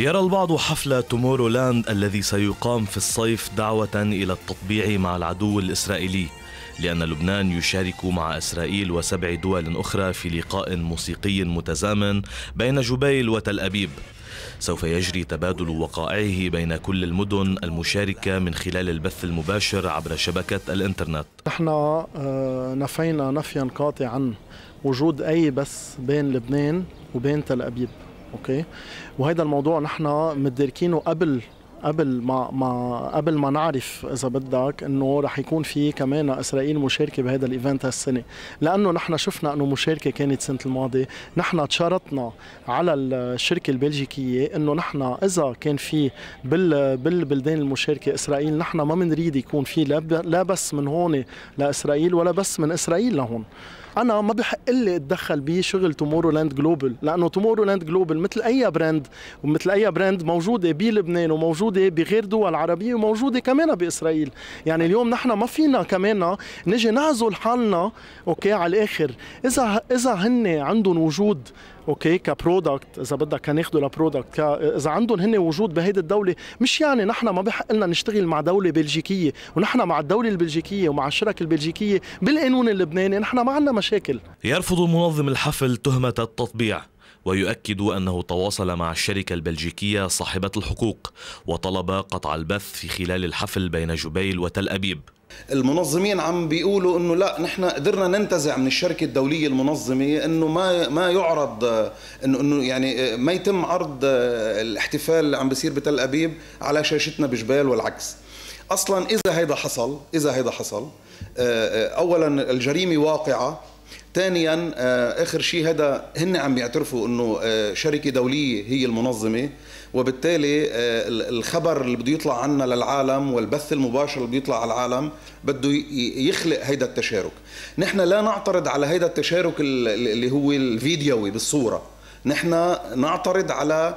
يرى البعض حفل تومورو لاند الذي سيقام في الصيف دعوة إلى التطبيع مع العدو الإسرائيلي لأن لبنان يشارك مع إسرائيل وسبع دول أخرى في لقاء موسيقي متزامن بين جبيل وتل أبيب سوف يجري تبادل وقائعه بين كل المدن المشاركة من خلال البث المباشر عبر شبكة الإنترنت نحن آه، نفينا نفيا قاطعا وجود أي بث بين لبنان وبين تل أبيب اوكي وهذا الموضوع نحن مدركينه قبل قبل ما ما قبل ما نعرف اذا بدك انه رح يكون في كمان اسرائيل مشاركه بهذا الايفنت هالسنه لانه نحن شفنا انه مشاركه كانت السنه الماضيه نحن تشارطنا على الشركه البلجيكيه انه نحن اذا كان في بال بالبلدان المشاركه اسرائيل نحن ما بنريد يكون في لا بس من هون لاسرائيل ولا بس من اسرائيل لهون انا ما بحق لي اتدخل بشغل تومورو لاند جلوبال لانه تومورو لاند جلوبال مثل اي براند ومثل اي براند موجوده بلبنان وموجوده بغير دول عربيه وموجوده كمان باسرائيل يعني اليوم نحن ما فينا كمان نجي نعزل حالنا اوكي على الاخر اذا اذا هن عندهم وجود اوكي كبرودكت اذا بدك كناخده لبرودكت اذا عندهم هن وجود بهيدي الدوله مش يعني نحن ما بحق لنا نشتغل مع دوله بلجيكيه ونحن مع الدوله البلجيكيه ومع الشركه البلجيكيه بالقانون اللبناني نحن ما عندنا مشاكل مشاكل يرفض منظم الحفل تهمة التطبيع ويؤكد أنه تواصل مع الشركة البلجيكية صاحبة الحقوق وطلب قطع البث في خلال الحفل بين جبيل وتل أبيب المنظمين عم بيقولوا انه لا نحن قدرنا ننتزع من الشركه الدوليه المنظمه انه ما ما يعرض انه انه يعني ما يتم عرض الاحتفال اللي عم بيصير بتل ابيب على شاشتنا بجبال والعكس اصلا اذا هيدا حصل اذا هيدا حصل آه، آه، اولا الجريمه واقعه ثانيا آه، اخر شيء هذا هن عم بيعترفوا انه آه، شركه دوليه هي المنظمه وبالتالي آه، الخبر اللي بده يطلع عنا للعالم والبث المباشر اللي بيطلع على العالم بده يخلق هيدا التشارك نحن لا نعترض على هيدا التشارك اللي هو الفيديوي بالصوره نحن نعترض على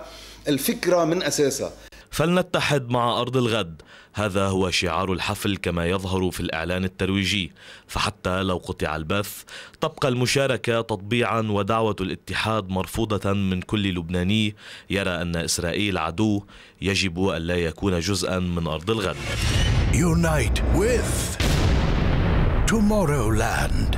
الفكره من اساسها فلنتحد مع أرض الغد هذا هو شعار الحفل كما يظهر في الإعلان الترويجي فحتى لو قطع البث تبقى المشاركة تطبيعا ودعوة الاتحاد مرفوضة من كل لبناني يرى أن إسرائيل عدو يجب أن لا يكون جزءا من أرض الغد Unite with Tomorrowland